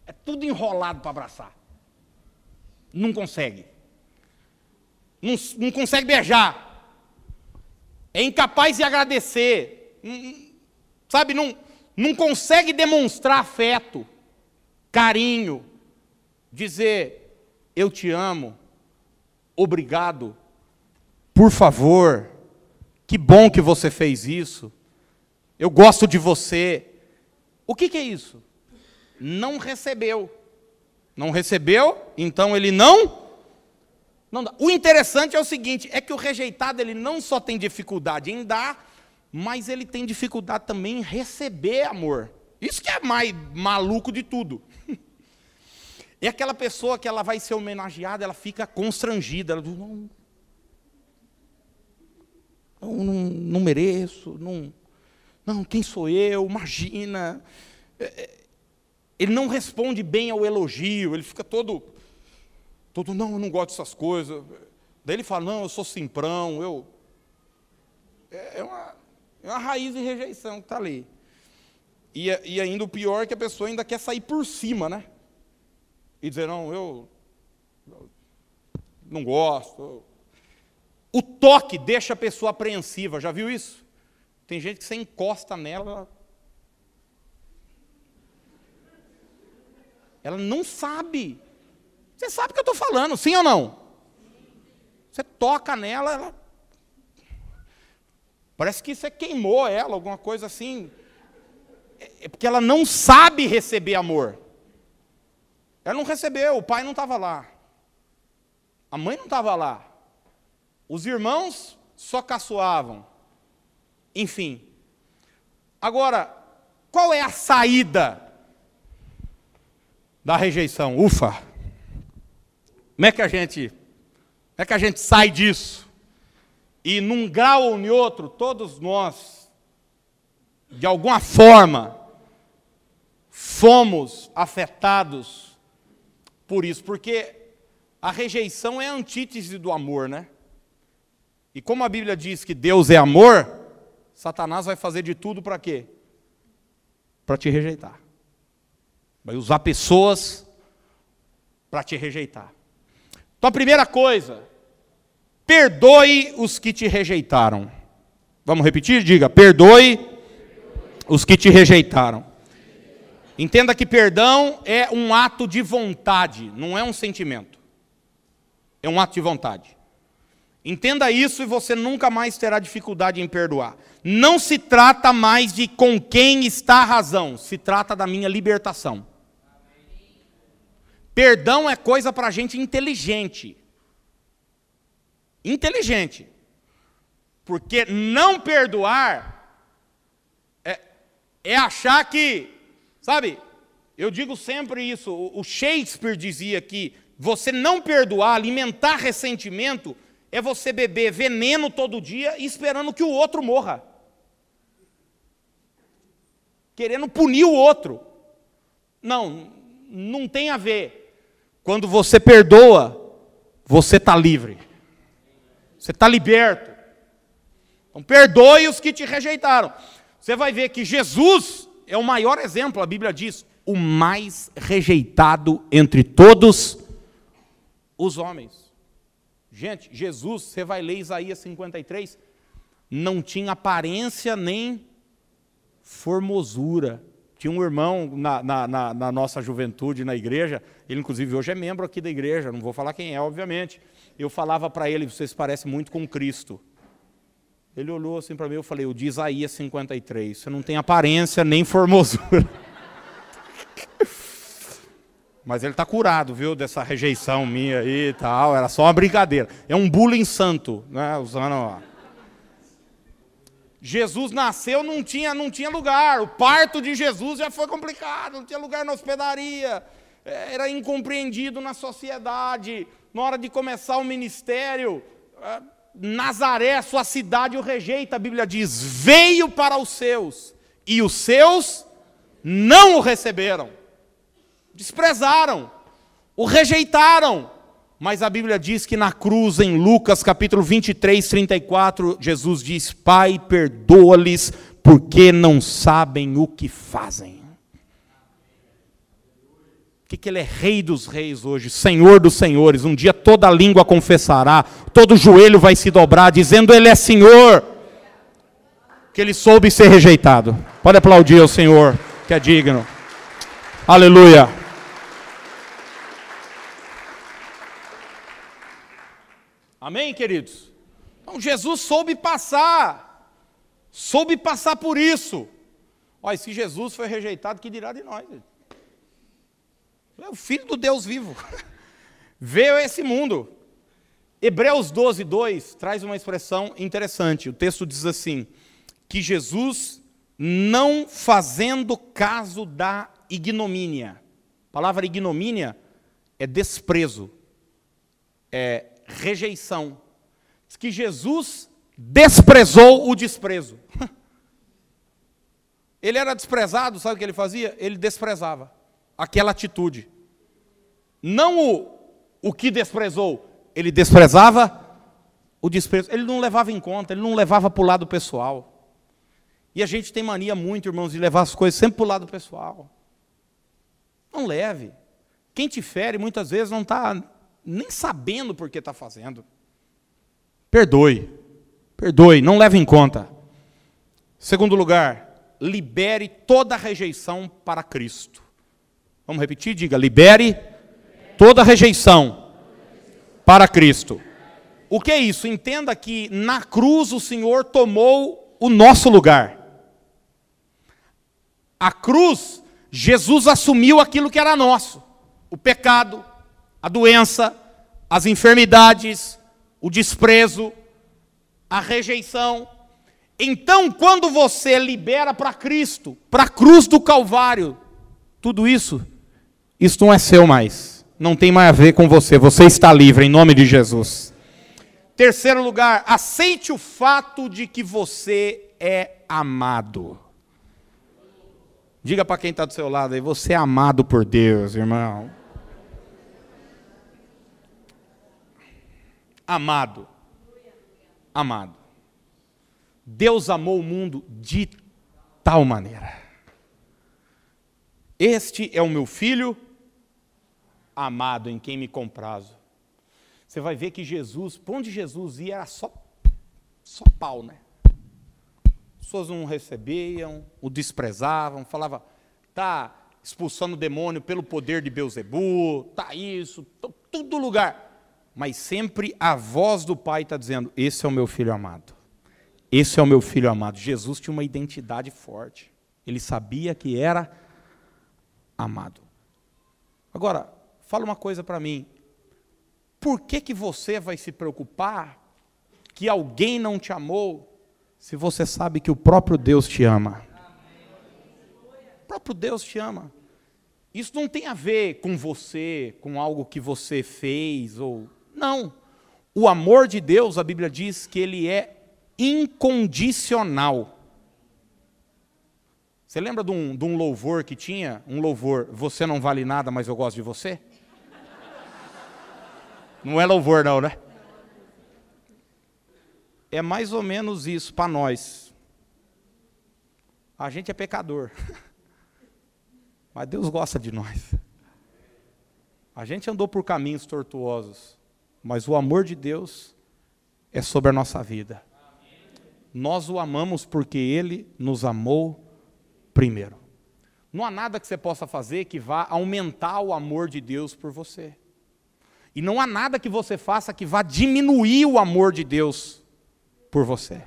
É tudo enrolado para abraçar. Não consegue. Não, não, consegue beijar. É incapaz de agradecer. Hum, hum, sabe, não, não consegue demonstrar afeto carinho, dizer eu te amo, obrigado, por favor, que bom que você fez isso, eu gosto de você. O que, que é isso? Não recebeu. Não recebeu, então ele não. não dá. O interessante é o seguinte: é que o rejeitado ele não só tem dificuldade em dar, mas ele tem dificuldade também em receber amor. Isso que é mais maluco de tudo. E aquela pessoa que ela vai ser homenageada, ela fica constrangida. Ela diz, não, não, não mereço, não, não, quem sou eu? Imagina. É, é, ele não responde bem ao elogio, ele fica todo, todo, não, eu não gosto dessas coisas. Daí ele fala, não, eu sou simprão, eu... É, é uma, é uma raiz de rejeição que está ali. E, é, e é ainda o pior é que a pessoa ainda quer sair por cima, né? E dizer, não, eu não gosto. O toque deixa a pessoa apreensiva, já viu isso? Tem gente que você encosta nela. Ela não sabe. Você sabe o que eu estou falando, sim ou não? Você toca nela, ela. Parece que você queimou ela, alguma coisa assim é porque ela não sabe receber amor. Ela não recebeu, o pai não estava lá. A mãe não estava lá. Os irmãos só caçoavam. Enfim. Agora, qual é a saída da rejeição? Ufa! Como é que a gente, como é que a gente sai disso? E num grau ou em outro, todos nós de alguma forma, fomos afetados por isso, porque a rejeição é a antítese do amor, né? E como a Bíblia diz que Deus é amor, Satanás vai fazer de tudo para quê? Para te rejeitar. Vai usar pessoas para te rejeitar. Então a primeira coisa, perdoe os que te rejeitaram. Vamos repetir? Diga, perdoe os que te rejeitaram. Entenda que perdão é um ato de vontade, não é um sentimento. É um ato de vontade. Entenda isso e você nunca mais terá dificuldade em perdoar. Não se trata mais de com quem está a razão, se trata da minha libertação. Perdão é coisa para gente inteligente. Inteligente. Porque não perdoar é achar que, sabe, eu digo sempre isso, o Shakespeare dizia que você não perdoar, alimentar ressentimento, é você beber veneno todo dia esperando que o outro morra. Querendo punir o outro. Não, não tem a ver. Quando você perdoa, você está livre. Você está liberto. Então perdoe os que te rejeitaram. Você vai ver que Jesus é o maior exemplo, a Bíblia diz, o mais rejeitado entre todos os homens. Gente, Jesus, você vai ler Isaías 53, não tinha aparência nem formosura. Tinha um irmão na, na, na, na, nossa juventude, na igreja, ele inclusive hoje é membro aqui da igreja, não vou falar quem é, obviamente. Eu falava para ele, vocês parecem muito com Cristo. Ele olhou assim para mim, eu falei, o de Isaías 53, você não tem aparência nem formosura. Mas ele está curado, viu, dessa rejeição minha aí e tal, era só uma brincadeira. É um bullying santo, né, usando... Ó. Jesus nasceu, não tinha, não tinha lugar. O parto de Jesus já foi complicado, não tinha lugar na hospedaria. É, era incompreendido na sociedade. Na hora de começar o ministério, é, Nazaré, sua cidade, o rejeita. A Bíblia diz: veio para os seus, e os seus não o receberam, desprezaram, o rejeitaram. Mas a Bíblia diz que na cruz, em Lucas capítulo 23, 34, Jesus diz: Pai, perdoa-lhes, porque não sabem o que fazem que ele é rei dos reis hoje, senhor dos senhores. Um dia toda língua confessará, todo joelho vai se dobrar, dizendo ele é senhor. Que ele soube ser rejeitado. Pode aplaudir ao Senhor, que é digno. Aleluia. Amém, queridos? Então Jesus soube passar, soube passar por isso. Olha, se Jesus foi rejeitado, que dirá de nós? Gente? É o filho do Deus vivo. Veio a esse mundo. Hebreus 12, 2 traz uma expressão interessante. O texto diz assim: que Jesus, não fazendo caso da ignomínia. A palavra ignomínia é desprezo, é rejeição. Diz que Jesus desprezou o desprezo. Ele era desprezado, sabe o que ele fazia? Ele desprezava aquela atitude. Não o, o que desprezou, ele desprezava o desprezo. Ele não levava em conta, ele não levava para o lado pessoal. E a gente tem mania muito, irmãos, de levar as coisas sempre para o lado pessoal. Não leve. Quem te fere muitas vezes não está nem sabendo por que está fazendo. Perdoe. Perdoe, não leve em conta. Segundo lugar, libere toda rejeição para Cristo. Vamos repetir? Diga: libere toda rejeição para Cristo. O que é isso? Entenda que na cruz o Senhor tomou o nosso lugar. A cruz, Jesus assumiu aquilo que era nosso: o pecado, a doença, as enfermidades, o desprezo, a rejeição. Então, quando você libera para Cristo, para a cruz do Calvário, tudo isso isso não é seu mais. Não tem mais a ver com você. Você está livre em nome de Jesus. Terceiro lugar, aceite o fato de que você é amado. Diga para quem está do seu lado aí, você é amado por Deus, irmão. Amado. Amado. Deus amou o mundo de tal maneira. Este é o meu filho amado, em quem me comprazo. Você vai ver que Jesus, para onde Jesus ia, era só, só pau, né? pessoas não recebiam, o desprezavam, falava, tá expulsando o demônio pelo poder de Beuzebu, tá isso, tudo lugar. Mas sempre a voz do Pai está dizendo: Esse é o meu filho amado. Esse é o meu filho amado. Jesus tinha uma identidade forte. Ele sabia que era amado. Agora, fala uma coisa para mim. Por que, que você vai se preocupar que alguém não te amou se você sabe que o próprio Deus te ama? O próprio Deus te ama. Isso não tem a ver com você, com algo que você fez ou não. O amor de Deus, a Bíblia diz que ele é incondicional. Você lembra de um, de um, louvor que tinha? Um louvor, você não vale nada, mas eu gosto de você? Não é louvor, não, né? É mais ou menos isso para nós. A gente é pecador. Mas Deus gosta de nós. A gente andou por caminhos tortuosos, mas o amor de Deus é sobre a nossa vida. Nós o amamos porque ele nos amou primeiro. Não há nada que você possa fazer que vá aumentar o amor de Deus por você. E não há nada que você faça que vá diminuir o amor de Deus por você.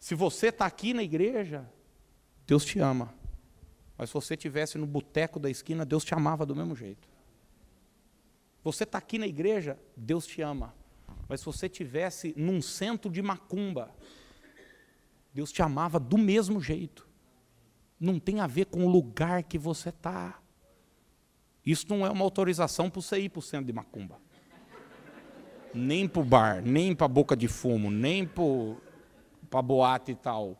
Se você está aqui na igreja, Deus te ama. Mas se você estivesse no boteco da esquina, Deus te amava do mesmo jeito. Você está aqui na igreja, Deus te ama. Mas se você estivesse num centro de macumba, Deus te amava do mesmo jeito. Não tem a ver com o lugar que você está. Isso não é uma autorização para você ir para o centro de macumba. Nem para o bar, nem para a boca de fumo, nem para a boate e tal.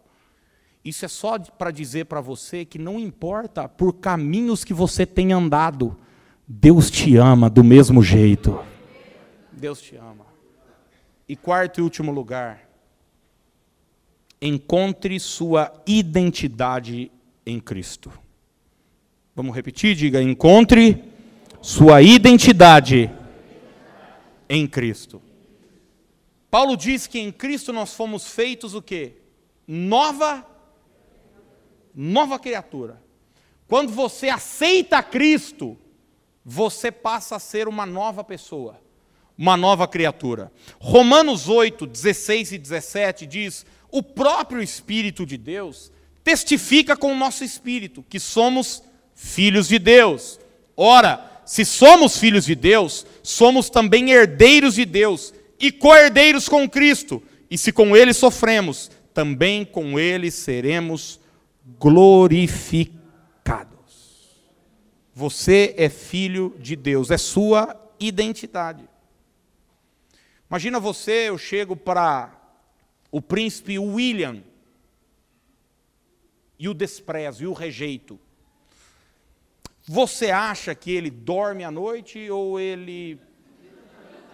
Isso é só para dizer para você que não importa por caminhos que você tem andado, Deus te ama do mesmo jeito. Deus te ama. E quarto e último lugar, encontre sua identidade em Cristo. Vamos repetir? Diga: encontre sua identidade em Cristo. Paulo diz que em Cristo nós fomos feitos o quê? Nova nova criatura. Quando você aceita Cristo, você passa a ser uma nova pessoa, uma nova criatura. Romanos 8, 16 e 17 diz: O próprio Espírito de Deus testifica com o nosso espírito que somos filhos de Deus. Ora, se somos filhos de Deus, somos também herdeiros de Deus e co-herdeiros com Cristo. E se com Ele sofremos, também com Ele seremos glorificados. Você é filho de Deus, é sua identidade. Imagina você, eu chego para o príncipe William e o desprezo e o rejeito. Você acha que ele dorme à noite ou ele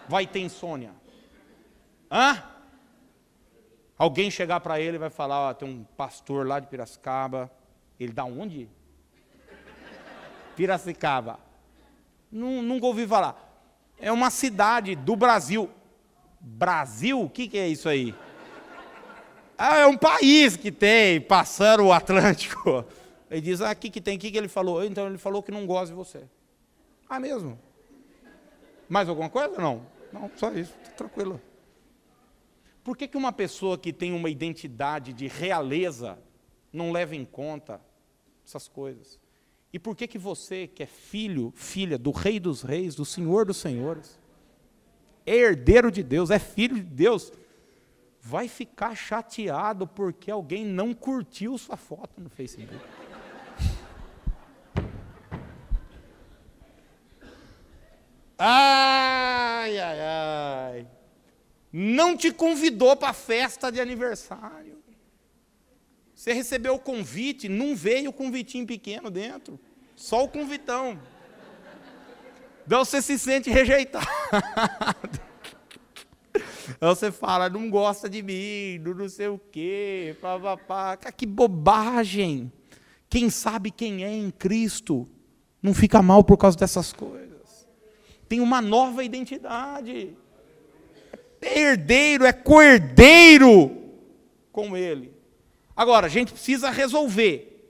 vai ter insônia? Hã? Alguém chegar para ele e vai falar: ó, tem um pastor lá de Piracicaba. Ele dá onde? Piracicaba. nunca ouvi falar. É uma cidade do Brasil. Brasil? O que, que é isso aí? Ah, é um país que tem, passando o Atlântico. Ele diz, ah, o que, que tem? O que, que ele falou? Então ele falou que não gosta de você. Ah, mesmo? Mais alguma coisa? Não. Não, só isso, tranquilo. Por que, que uma pessoa que tem uma identidade de realeza não leva em conta essas coisas? E por que, que você, que é filho, filha do Rei dos Reis, do Senhor dos Senhores, é herdeiro de Deus, é filho de Deus, vai ficar chateado porque alguém não curtiu sua foto no Facebook? Ai, ai, ai. Não te convidou para a festa de aniversário. Você recebeu o convite, não veio o convitinho pequeno dentro, só o convitão. Então você se sente rejeitado. Então você fala, não gosta de mim, não sei o quê, papapá. Que bobagem! Quem sabe quem é em Cristo não fica mal por causa dessas coisas tem uma nova identidade. É herdeiro, é coerdeiro com ele. Agora, a gente precisa resolver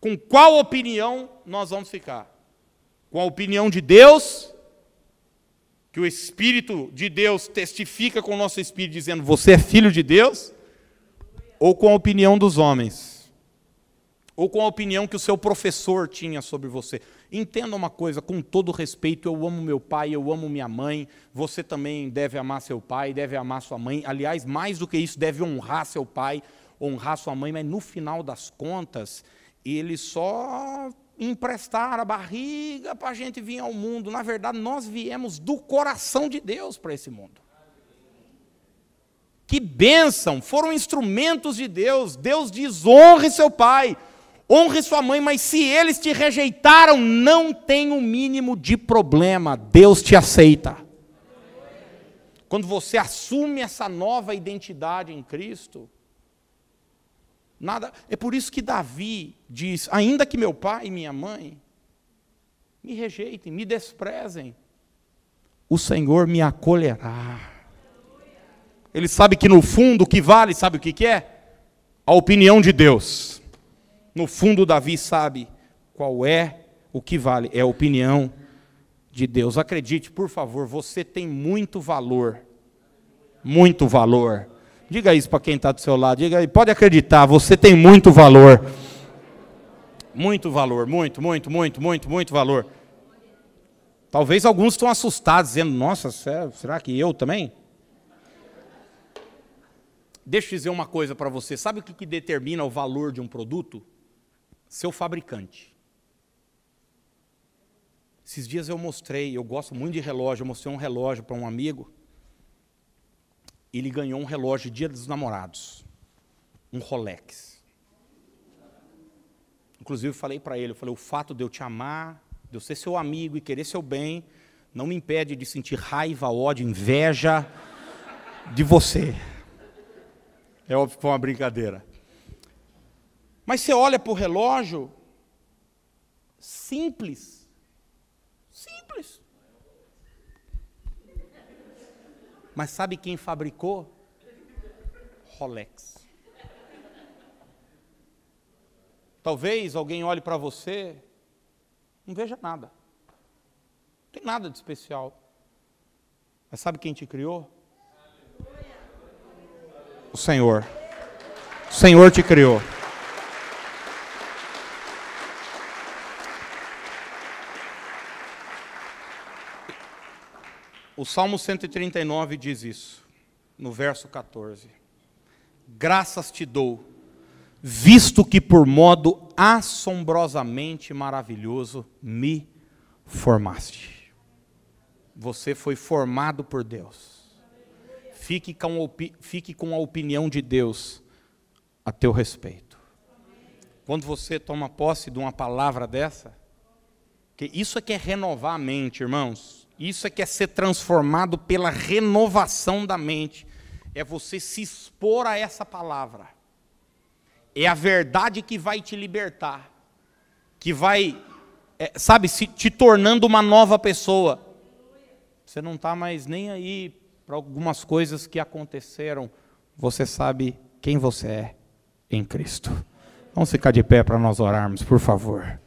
com qual opinião nós vamos ficar. Com a opinião de Deus, que o Espírito de Deus testifica com o nosso Espírito, dizendo: Você é filho de Deus? Ou com a opinião dos homens? Ou com a opinião que o seu professor tinha sobre você? Entenda uma coisa, com todo respeito, eu amo meu pai, eu amo minha mãe, você também deve amar seu pai, deve amar sua mãe. Aliás, mais do que isso, deve honrar seu pai, honrar sua mãe, mas no final das contas, eles só emprestaram a barriga para a gente vir ao mundo. Na verdade, nós viemos do coração de Deus para esse mundo. Que bênção! Foram instrumentos de Deus. Deus diz: honre seu pai honre sua mãe, mas se eles te rejeitaram, não tem o um mínimo de problema, Deus te aceita. Quando você assume essa nova identidade em Cristo, nada, é por isso que Davi diz: ainda que meu pai e minha mãe me rejeitem, me desprezem, o Senhor me acolherá. Ele sabe que no fundo o que vale, sabe o que, que é? A opinião de Deus. No fundo, Davi sabe qual é o que vale, é a opinião de Deus. Acredite, por favor, você tem muito valor. Muito valor. Diga isso para quem está do seu lado. Diga aí, pode acreditar, você tem muito valor. Muito valor, muito, muito, muito, muito, muito valor. Talvez alguns estão assustados, dizendo: Nossa, é, será que eu também? Deixa eu dizer uma coisa para você: sabe o que determina o valor de um produto? seu fabricante. Esses dias eu mostrei, eu gosto muito de relógio, eu mostrei um relógio para um amigo. Ele ganhou um relógio Dia dos Namorados, um Rolex. Inclusive falei para ele, eu falei, o fato de eu te amar, de eu ser seu amigo e querer seu bem, não me impede de sentir raiva, ódio, inveja de você. É óbvio que foi uma brincadeira. Mas você olha para o relógio, simples. Simples. Mas sabe quem fabricou? Rolex. Talvez alguém olhe para você, não veja nada. Não tem nada de especial. Mas sabe quem te criou? O Senhor. O Senhor te criou. O Salmo 139 diz isso, no verso 14: Graças te dou, visto que por modo assombrosamente maravilhoso me formaste. Você foi formado por Deus. Fique com, fique com a opinião de Deus a teu respeito. Quando você toma posse de uma palavra dessa, que isso é que é renovar a mente, irmãos. Isso é que é ser transformado pela renovação da mente. É você se expor a essa palavra. É a verdade que vai te libertar, que vai, é, sabe, se, te tornando uma nova pessoa. Você não está mais nem aí para algumas coisas que aconteceram. Você sabe quem você é em Cristo. Vamos ficar de pé para nós orarmos, por favor.